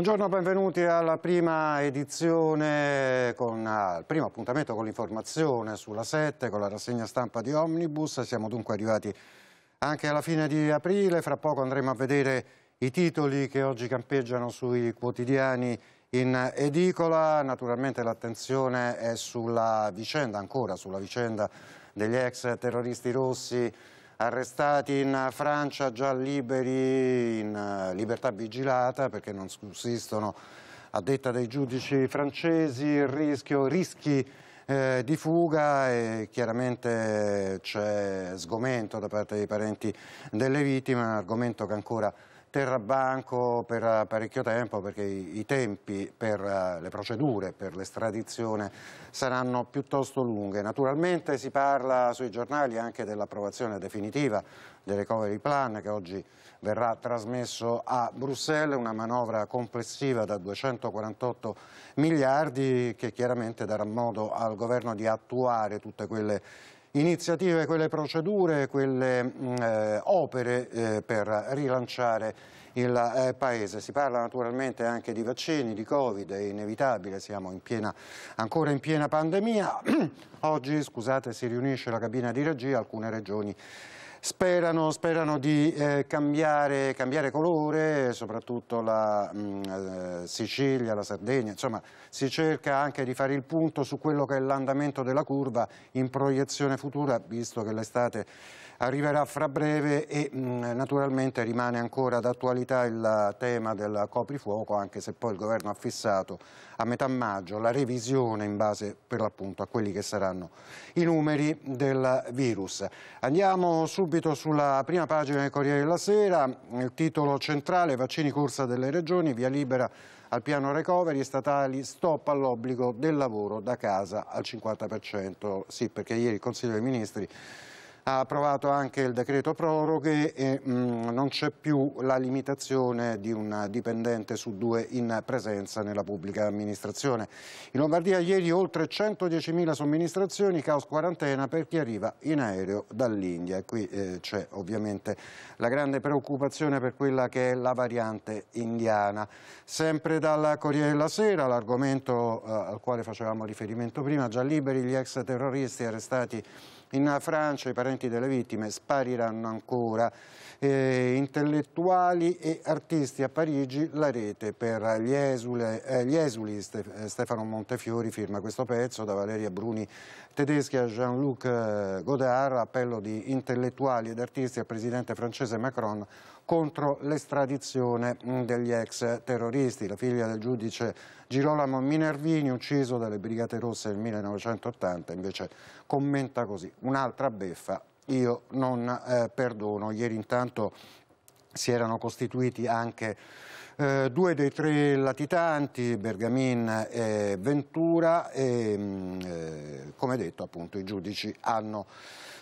Buongiorno, benvenuti alla prima edizione, con, al primo appuntamento con l'informazione sulla 7, con la rassegna stampa di Omnibus. Siamo dunque arrivati anche alla fine di aprile, fra poco andremo a vedere i titoli che oggi campeggiano sui quotidiani in edicola. Naturalmente l'attenzione è sulla vicenda, ancora sulla vicenda degli ex terroristi rossi arrestati in Francia già liberi in eh, libertà vigilata perché non sussistono a detta dei giudici francesi il rischio, rischi eh, di fuga e chiaramente c'è sgomento da parte dei parenti delle vittime, un argomento che ancora Terrabanco per eh, parecchio tempo perché i, i tempi per eh, le procedure per l'estradizione saranno piuttosto lunghe. Naturalmente si parla sui giornali anche dell'approvazione definitiva del recovery plan che oggi verrà trasmesso a Bruxelles, una manovra complessiva da 248 miliardi che chiaramente darà modo al governo di attuare tutte quelle iniziative, quelle procedure, quelle mh, mm, eh, opere eh, per rilanciare il eh, Paese. Si parla naturalmente anche di vaccini, di Covid, è inevitabile, siamo in piena, ancora in piena pandemia. Oggi, scusate, si riunisce la cabina di regia, alcune regioni Sperano, sperano di eh, cambiare, cambiare, colore, soprattutto la mh, mm, eh, Sicilia, la Sardegna, insomma si cerca anche di fare il punto su quello che è l'andamento della curva in proiezione futura, visto che l'estate arriverà fra breve e mh, mm, naturalmente rimane ancora d'attualità il tema del coprifuoco, anche se poi il governo ha fissato a metà maggio la revisione in base per l'appunto a quelli che saranno i numeri del virus. Andiamo subito subito sulla prima pagina del Corriere della Sera, il titolo centrale, vaccini corsa delle regioni, via libera al piano recovery, statali stop all'obbligo del lavoro da casa al 50%. Sì, perché ieri il Consiglio dei Ministri ha approvato anche il decreto proroghe e mh, mm, non c'è più la limitazione di un dipendente su due in presenza nella pubblica amministrazione. In Lombardia ieri oltre 110.000 somministrazioni, caos quarantena per chi arriva in aereo dall'India. Qui eh, c'è ovviamente la grande preoccupazione per quella che è la variante indiana. Sempre dal Corriere della Sera, l'argomento eh, al quale facevamo riferimento prima, già liberi gli ex terroristi arrestati in Francia i parenti delle vittime spariranno ancora eh, intellettuali e artisti a Parigi la rete per gli, esule, eh, gli esuli. Stefano Montefiori firma questo pezzo da Valeria Bruni tedeschi a Jean-Luc eh, Godard, appello di intellettuali ed artisti al presidente francese Macron contro l'estradizione mm, degli ex terroristi. La figlia del giudice Girolamo Minervini, ucciso dalle Brigate Rosse nel 1980, invece commenta così, un'altra beffa io non eh, perdono. Ieri intanto si erano costituiti anche eh, due dei tre latitanti, Bergamin e Ventura, e mh, mm, eh, come detto appunto i giudici hanno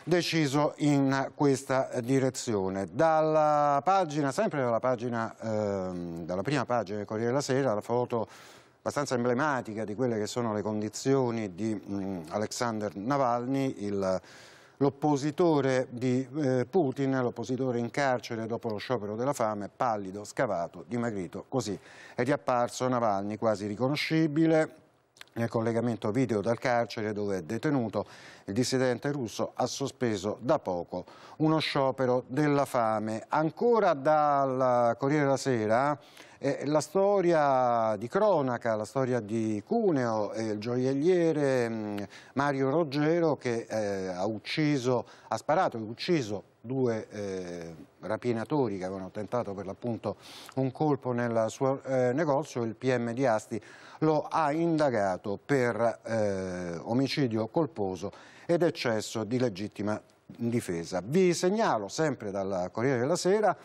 deciso in questa direzione. Dalla pagina, sempre dalla, pagina, eh, dalla prima pagina del Corriere della Sera, la foto abbastanza emblematica di quelle che sono le condizioni di mh, mm, Alexander Navalny, il l'oppositore di eh, Putin, l'oppositore in carcere dopo lo sciopero della fame, pallido, scavato, dimagrito, così. È riapparso Navalny quasi riconoscibile, nel collegamento video dal carcere dove è detenuto, il dissidente russo ha sospeso da poco uno sciopero della fame. Ancora dal Corriere della Sera eh, la storia di cronaca, la storia di Cuneo, eh, il gioielliere mh, mm, Mario Roggero che eh, ha ucciso, ha sparato e ucciso due eh, rapinatori che avevano tentato per l'appunto un colpo nel suo eh, negozio, il PM di Asti lo ha indagato per eh, omicidio colposo ed eccesso di legittima difesa. Vi segnalo sempre dal Corriere della Sera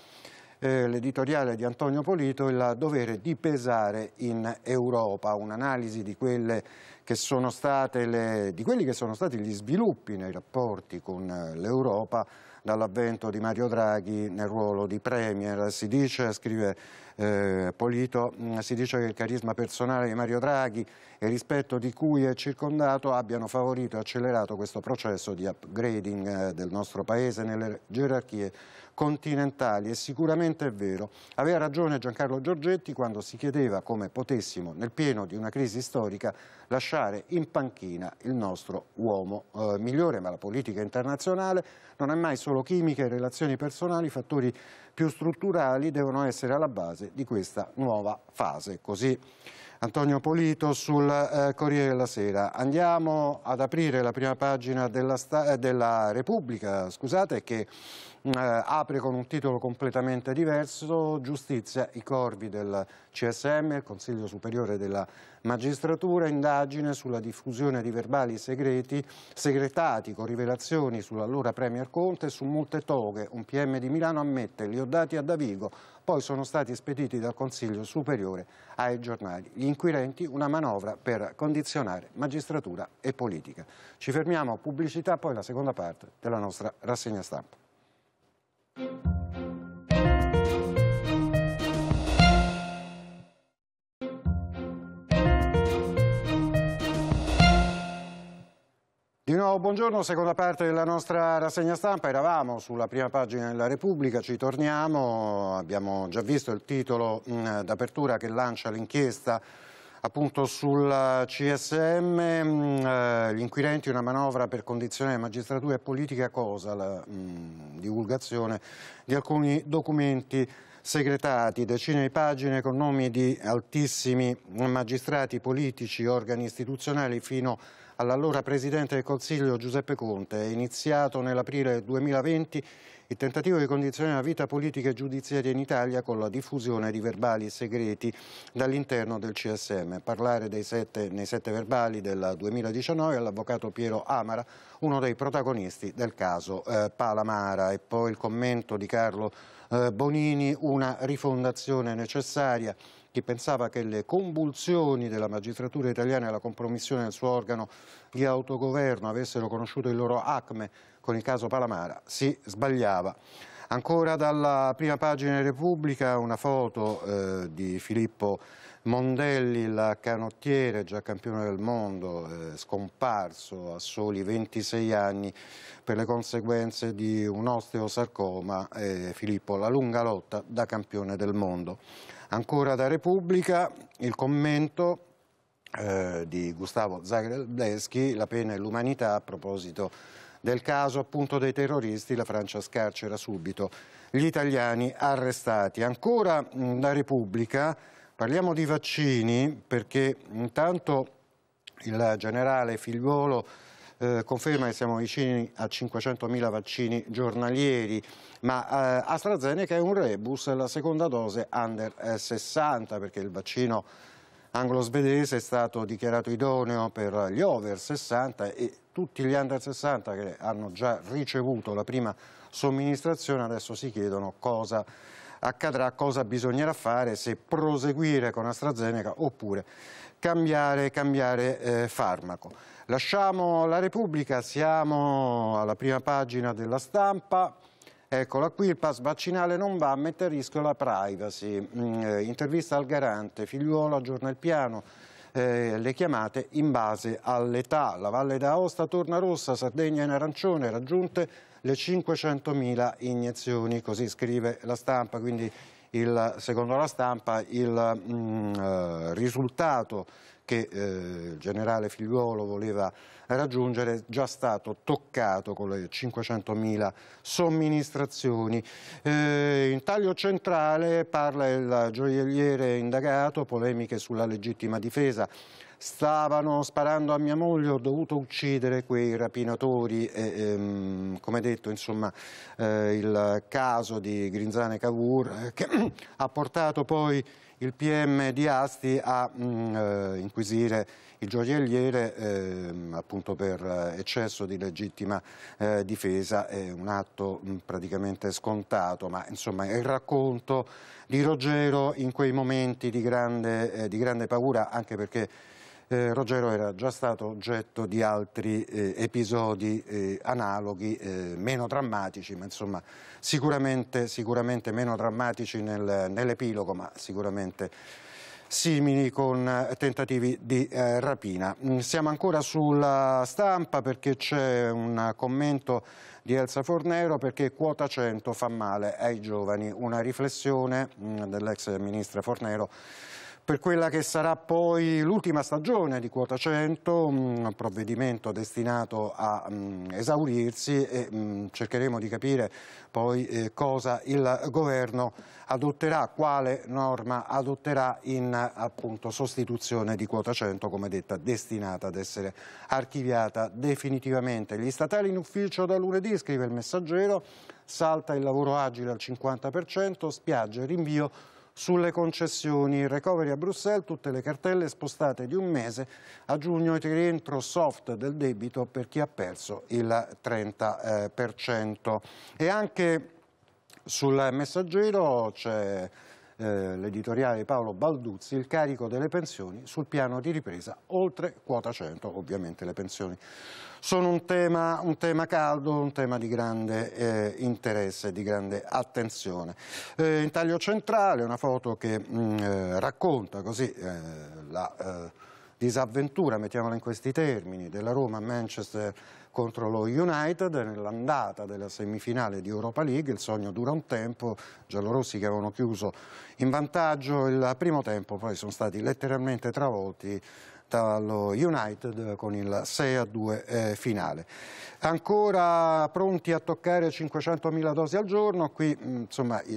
eh, l'editoriale di Antonio Polito, il dovere di pesare in Europa, un'analisi di, le, di quelli che sono stati gli sviluppi nei rapporti con eh, l'Europa dall'avvento di Mario Draghi nel ruolo di Premier. Si dice, scrive eh, Polito, mm, si dice che il carisma personale di Mario Draghi e il rispetto di cui è circondato abbiano favorito e accelerato questo processo di upgrading eh, del nostro Paese nelle gerarchie continentali e sicuramente è vero. Aveva ragione Giancarlo Giorgetti quando si chiedeva come potessimo, nel pieno di una crisi storica, lasciare in panchina il nostro uomo eh, migliore, ma la politica internazionale non è mai solo chimica e relazioni personali, fattori più strutturali devono essere alla base di questa nuova fase. Così Antonio Polito sul eh, Corriere della Sera. Andiamo ad aprire la prima pagina della, eh, della Repubblica, scusate, che mm, eh, apre con un titolo completamente diverso, Giustizia, i corvi del CSM, il Consiglio Superiore della Magistratura, indagine sulla diffusione di verbali segreti, segretati con rivelazioni sull'allora Premier Conte e su molte toghe. Un PM di Milano ammette, li ho dati a Davigo, poi sono stati spediti dal Consiglio Superiore ai giornali. Gli inquirenti una manovra per condizionare magistratura e politica. Ci fermiamo, pubblicità, poi la seconda parte della nostra rassegna stampa. nuovo buongiorno, seconda parte della nostra rassegna stampa, eravamo sulla prima pagina della Repubblica, ci torniamo, abbiamo già visto il titolo mm, d'apertura che lancia l'inchiesta appunto sul CSM, mm, eh, gli inquirenti una manovra per condizionare magistratura e politica cosa, la mh, mm, divulgazione di alcuni documenti segretati, decine di pagine con nomi di altissimi magistrati politici, organi istituzionali fino a all'allora Presidente del Consiglio Giuseppe Conte. È iniziato nell'aprile 2020 il tentativo di condizionare la vita politica e giudiziaria in Italia con la diffusione di verbali segreti dall'interno del CSM. Parlare dei sette, nei sette verbali del 2019 all'avvocato Piero Amara, uno dei protagonisti del caso eh, Palamara e poi il commento di Carlo eh, Bonini, una rifondazione necessaria chi pensava che le convulsioni della magistratura italiana e la compromissione del suo organo di autogoverno avessero conosciuto il loro acme con il caso Palamara si sbagliava. Ancora dalla prima pagina di Repubblica una foto eh, di Filippo Mondelli, il canottiere, già campione del mondo, eh, scomparso a soli 26 anni per le conseguenze di un osteosarcoma, eh, Filippo la lunga lotta da campione del mondo. Ancora da Repubblica il commento eh, di Gustavo Zagreleschi, la pena e l'umanità a proposito del caso appunto dei terroristi, la Francia scarcera subito gli italiani arrestati. Ancora mm, da Repubblica parliamo di vaccini perché intanto il generale Figliuolo eh, conferma che siamo vicini a 500.000 vaccini giornalieri, ma eh, AstraZeneca è un rebus, la seconda dose under 60 eh, perché il vaccino anglo-svedese è stato dichiarato idoneo per gli over 60 e tutti gli under 60 che hanno già ricevuto la prima somministrazione adesso si chiedono cosa accadrà, cosa bisognerà fare, se proseguire con AstraZeneca oppure cambiare, cambiare eh, farmaco. Lasciamo la Repubblica, siamo alla prima pagina della stampa. Eccola qui, il pass vaccinale non va, mette a rischio la privacy. Mm, eh, intervista al garante, figliuolo aggiorna il piano. Eh, le chiamate in base all'età. La Valle d'Aosta torna rossa, Sardegna in arancione, raggiunte le 500.000 iniezioni, così scrive la stampa. Quindi il, secondo la stampa il mh, mm, eh, risultato che eh, il generale Figliuolo voleva raggiungere, già stato toccato con le 500.000 somministrazioni. Eh, in taglio centrale parla il gioielliere indagato, polemiche sulla legittima difesa stavano sparando a mia moglie, ho dovuto uccidere quei rapinatori. E, ehm, come detto, insomma, eh, il caso di Grinzane Cavour eh, che ha portato poi il PM di Asti a mh, mm, eh, inquisire il gioielliere eh, appunto per eh, eccesso di legittima eh, difesa, è un atto mh, mm, praticamente scontato, ma insomma il racconto di Rogero in quei momenti di grande, eh, di grande paura, anche perché eh, Ruggero era già stato oggetto di altri eh, episodi eh, analoghi, eh, meno drammatici, ma insomma sicuramente, sicuramente meno drammatici nel, nell'epilogo, ma sicuramente simili con eh, tentativi di eh, rapina. Mm, siamo ancora sulla stampa perché c'è un commento di Elsa Fornero perché quota 100 fa male ai giovani, una riflessione mm, dell'ex ministra Fornero per quella che sarà poi l'ultima stagione di Quota 100, un provvedimento destinato a mm, esaurirsi e mm, cercheremo di capire poi eh, cosa il governo adotterà, quale norma adotterà in appunto, sostituzione di Quota 100, come detta, destinata ad essere archiviata definitivamente. Gli statali in ufficio da lunedì, scrive il messaggero, salta il lavoro agile al 50%, spiagge, rinvio sulle concessioni. Recovery a Bruxelles, tutte le cartelle spostate di un mese, a giugno il rientro soft del debito per chi ha perso il 30%. Eh, e anche sul messaggero c'è eh, l'editoriale Paolo Balduzzi, il carico delle pensioni sul piano di ripresa oltre quota 100, ovviamente le pensioni sono un tema, un tema caldo, un tema di grande eh, interesse, di grande attenzione. Eh, in taglio centrale una foto che mh, mm, eh, racconta così eh, la eh, disavventura, mettiamola in questi termini, della Roma a Manchester contro lo United nell'andata della semifinale di Europa League, il sogno dura un tempo, giallorossi che avevano chiuso in vantaggio il primo tempo, poi sono stati letteralmente travolti dallo United con il 6-2 a eh, finale. Ancora pronti a toccare 500.000 dosi al giorno, qui mm,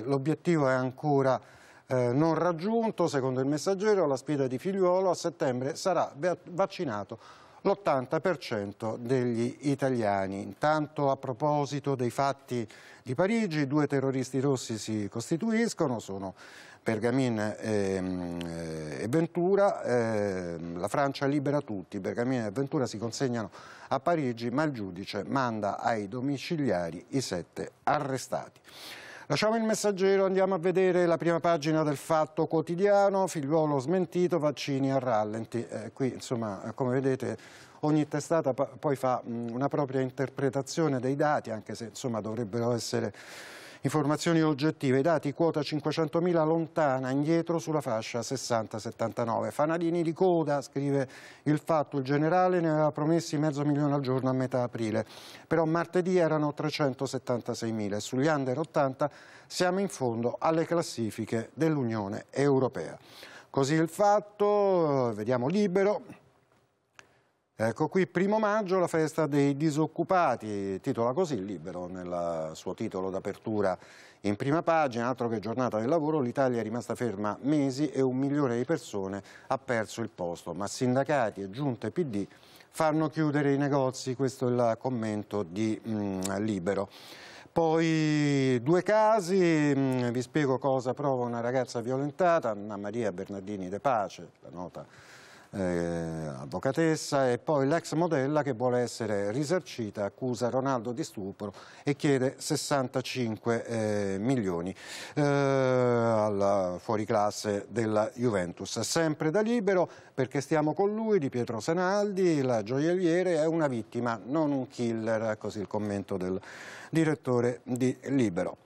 l'obiettivo è ancora eh, non raggiunto, secondo il messaggero la sfida di Figliuolo a settembre sarà vaccinato l'80% degli italiani. Intanto a proposito dei fatti di Parigi, due terroristi rossi si costituiscono, sono Bergamin ehm, eh, e, Ventura, ehm, la Francia libera tutti, Bergamin e Ventura si consegnano a Parigi ma il giudice manda ai domiciliari i sette arrestati. Lasciamo il messaggero, andiamo a vedere la prima pagina del Fatto Quotidiano, figliuolo smentito, vaccini a rallenti. Eh, qui, insomma, eh, come vedete, ogni testata poi fa una propria interpretazione dei dati, anche se, insomma, dovrebbero essere Informazioni oggettive, i dati quota 500.000 lontana, indietro sulla fascia 60-79. Fanadini di coda, scrive il fatto, il generale ne aveva promessi mezzo milione al giorno a metà aprile, però martedì erano 376.000 e sugli under 80 siamo in fondo alle classifiche dell'Unione Europea. Così il fatto, vediamo libero, Ecco qui, primo maggio, la festa dei disoccupati, titola così libero nel suo titolo d'apertura in prima pagina, altro che giornata del lavoro, l'Italia è rimasta ferma mesi e un milione di persone ha perso il posto, ma sindacati e giunte PD fanno chiudere i negozi, questo è il commento di mh, mm, Libero. Poi due casi, mh, mm, vi spiego cosa prova una ragazza violentata, Anna Maria Bernardini De Pace, la nota eh, avvocatessa, e poi l'ex modella che vuole essere risarcita, accusa Ronaldo di stupro e chiede 65 eh, milioni eh, al fuoriclasse della Juventus. Sempre da libero perché stiamo con lui, di Pietro Senaldi, la gioielliere è una vittima, non un killer, così il commento del direttore di Libero.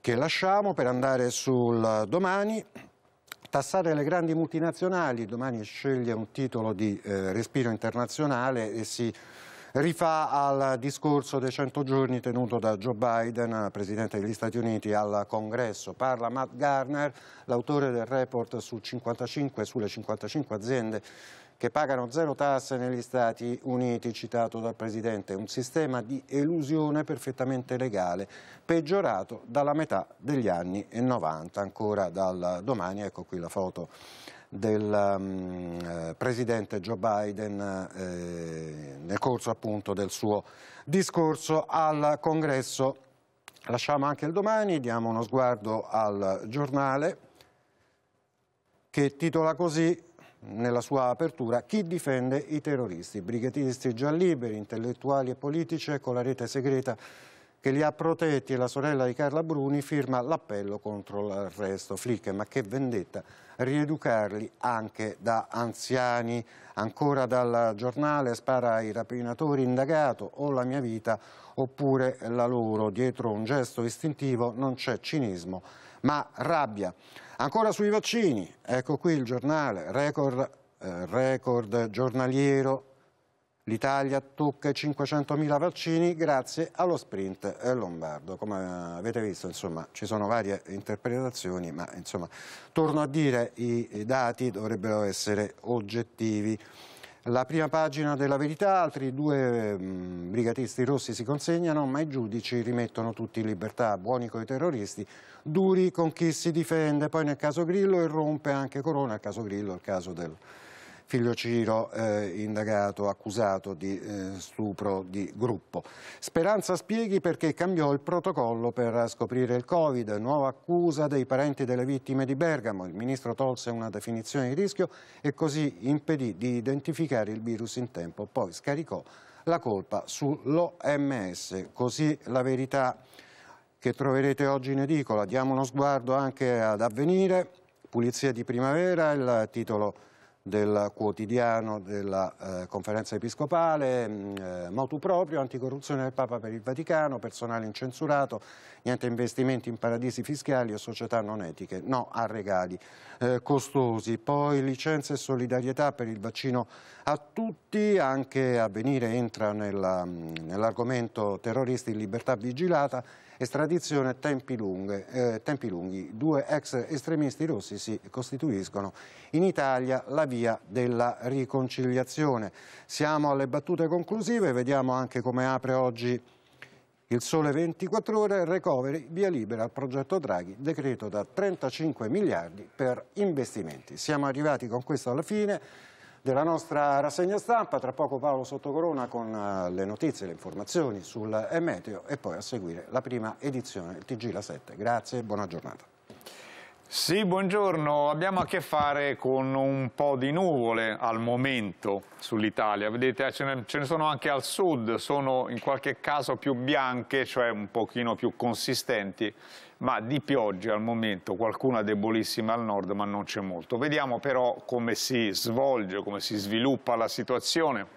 Che lasciamo per andare sul domani tassare le grandi multinazionali, domani sceglie un titolo di eh, respiro internazionale e si rifà al discorso dei 100 giorni tenuto da Joe Biden, Presidente degli Stati Uniti, al Congresso. Parla Matt Garner, l'autore del report su 55, sulle 55 aziende che pagano zero tasse negli Stati Uniti, citato dal Presidente, un sistema di elusione perfettamente legale, peggiorato dalla metà degli anni 90, ancora dal domani, ecco qui la foto del um, Presidente Joe Biden eh, nel corso appunto del suo discorso al Congresso. Lasciamo anche il domani, diamo uno sguardo al giornale che titola così nella sua apertura chi difende i terroristi, brigatisti già liberi, intellettuali e politici con ecco la rete segreta che li ha protetti e la sorella di Carla Bruni firma l'appello contro l'arresto. Flick, ma che vendetta rieducarli anche da anziani. Ancora dal giornale spara ai rapinatori indagato o la mia vita oppure la loro. Dietro un gesto istintivo non c'è cinismo ma rabbia. Ancora sui vaccini, ecco qui il giornale, record, eh, record giornaliero, l'Italia tocca i 500.000 vaccini grazie allo sprint eh, lombardo. Come avete visto insomma, ci sono varie interpretazioni ma insomma, torno a dire i dati dovrebbero essere oggettivi. La prima pagina della verità, altri due mh, mm, brigatisti rossi si consegnano, ma i giudici rimettono tutti in libertà, buoni coi terroristi, duri con chi si difende. Poi nel caso Grillo irrompe anche Corona, il caso Grillo, il caso del figlio Ciro eh, indagato, accusato di eh, stupro di gruppo. Speranza spieghi perché cambiò il protocollo per scoprire il Covid, nuova accusa dei parenti delle vittime di Bergamo, il ministro tolse una definizione di rischio e così impedì di identificare il virus in tempo, poi scaricò la colpa sull'OMS, così la verità che troverete oggi in edicola. Diamo uno sguardo anche ad avvenire, Pulizia di primavera, il titolo del quotidiano della eh, conferenza episcopale, mm, eh, motu proprio, anticorruzione del Papa per il Vaticano, personale incensurato, niente investimenti in paradisi fiscali o società non etiche, no a regali eh, costosi. Poi licenze e solidarietà per il vaccino a tutti, anche Avvenire entra nell'argomento terroristi in libertà vigilata, estradizione tempi, lunghe, eh, tempi lunghi. Due ex estremisti rossi si costituiscono in Italia la via della riconciliazione. Siamo alle battute conclusive, vediamo anche come apre oggi il sole 24 ore, recovery, via libera al progetto Draghi, decreto da 35 miliardi per investimenti. Siamo arrivati con questo alla fine della nostra rassegna stampa, tra poco Paolo Sottocorona con eh, le notizie, le informazioni sul Meteo e poi a seguire la prima edizione, del TG La 7. Grazie e buona giornata. Sì, buongiorno. Abbiamo a che fare con un po' di nuvole al momento sull'Italia. Vedete, eh, ce ne, ce ne, sono anche al sud, sono in qualche caso più bianche, cioè un pochino più consistenti, ma di piogge al momento, qualcuna debolissima al nord, ma non c'è molto. Vediamo però come si svolge, come si sviluppa la situazione.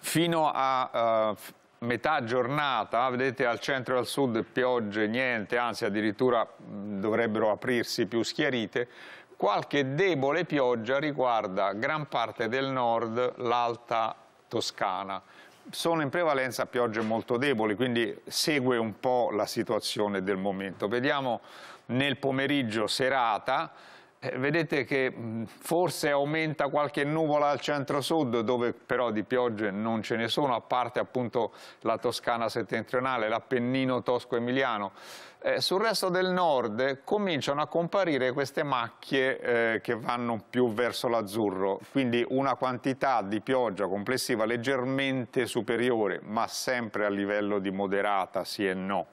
Fino a uh, metà giornata, vedete al centro e al sud piogge, niente, anzi addirittura dovrebbero aprirsi più schiarite, qualche debole pioggia riguarda gran parte del nord, l'alta Toscana. Sono in prevalenza piogge molto deboli, quindi segue un po' la situazione del momento. Vediamo nel pomeriggio serata eh, vedete che mm, forse aumenta qualche nuvola al centro-sud, dove però di piogge non ce ne sono, a parte appunto la Toscana settentrionale, l'Appennino tosco-emiliano. Eh, sul resto del nord eh, cominciano a comparire queste macchie eh, che vanno più verso l'azzurro, quindi una quantità di pioggia complessiva leggermente superiore, ma sempre a livello di moderata, sì e no.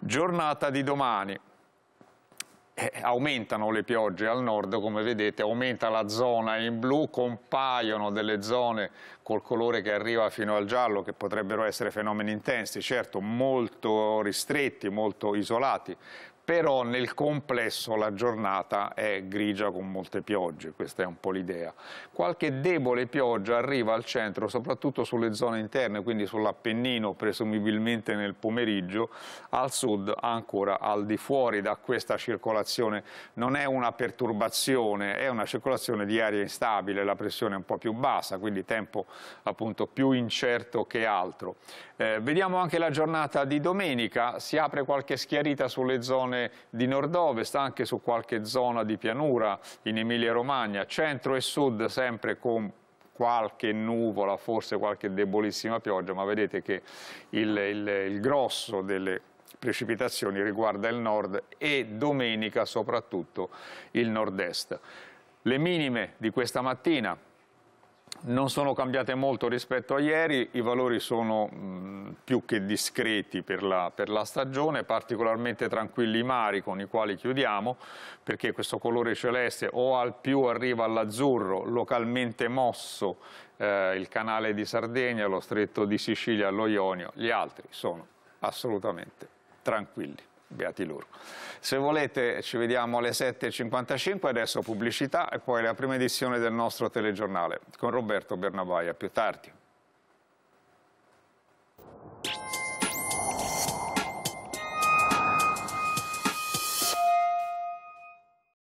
Giornata di domani, eh, eh, aumentano le piogge al nord, come vedete aumenta la zona in blu, compaiono delle zone col colore che arriva fino al giallo, che potrebbero essere fenomeni intensi, certo molto ristretti, molto isolati, però nel complesso la giornata è grigia con molte piogge, questa è un po' l'idea. Qualche debole pioggia arriva al centro, soprattutto sulle zone interne, quindi sull'Appennino, presumibilmente nel pomeriggio, al sud ancora al di fuori da questa circolazione. Non è una perturbazione, è una circolazione di aria instabile, la pressione è un po' più bassa, quindi tempo appunto più incerto che altro. Eh, vediamo anche la giornata di domenica, si apre qualche schiarita sulle zone zone di nord-ovest, anche su qualche zona di pianura in Emilia-Romagna, centro e sud sempre con qualche nuvola, forse qualche debolissima pioggia, ma vedete che il, il, il grosso delle precipitazioni riguarda il nord e domenica soprattutto il nord-est. Le minime di questa mattina non sono cambiate molto rispetto a ieri, i valori sono mh, più che discreti per la, per la, stagione, particolarmente tranquilli i mari con i quali chiudiamo, perché questo colore celeste o al più arriva all'azzurro, localmente mosso eh, il canale di Sardegna, lo stretto di Sicilia, lo Ionio, gli altri sono assolutamente tranquilli beati loro. Se volete ci vediamo alle 7.55, adesso pubblicità e poi la prima edizione del nostro telegiornale con Roberto a più tardi.